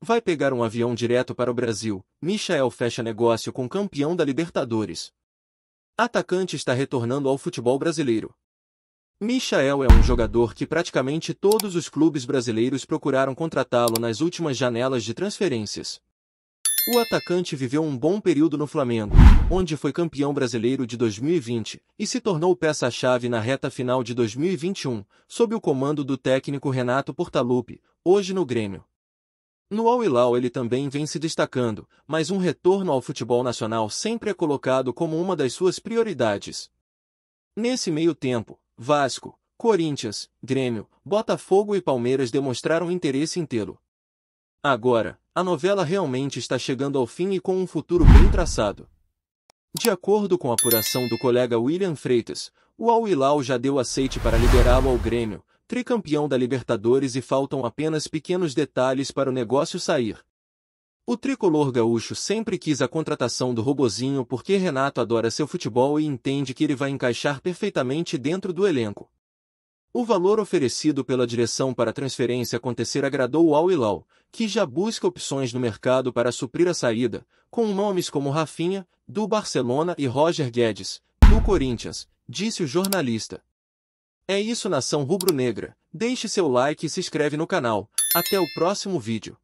Vai pegar um avião direto para o Brasil. Michael fecha negócio com campeão da Libertadores. Atacante está retornando ao futebol brasileiro. Michael é um jogador que praticamente todos os clubes brasileiros procuraram contratá-lo nas últimas janelas de transferências. O atacante viveu um bom período no Flamengo, onde foi campeão brasileiro de 2020 e se tornou peça-chave na reta final de 2021, sob o comando do técnico Renato Portaluppi, hoje no Grêmio. No Al Hilal ele também vem se destacando, mas um retorno ao futebol nacional sempre é colocado como uma das suas prioridades. Nesse meio tempo, Vasco, Corinthians, Grêmio, Botafogo e Palmeiras demonstraram interesse em tê-lo. Agora, a novela realmente está chegando ao fim e com um futuro bem traçado. De acordo com a apuração do colega William Freitas, o Al Hilal já deu aceite para liberá-lo ao Grêmio, tricampeão da Libertadores e faltam apenas pequenos detalhes para o negócio sair. O tricolor gaúcho sempre quis a contratação do Robozinho porque Renato adora seu futebol e entende que ele vai encaixar perfeitamente dentro do elenco. O valor oferecido pela direção para a transferência acontecer agradou ao Ilau, que já busca opções no mercado para suprir a saída, com nomes como Rafinha, do Barcelona e Roger Guedes, do Corinthians, disse o jornalista. É isso nação rubro-negra. Deixe seu like e se inscreve no canal. Até o próximo vídeo.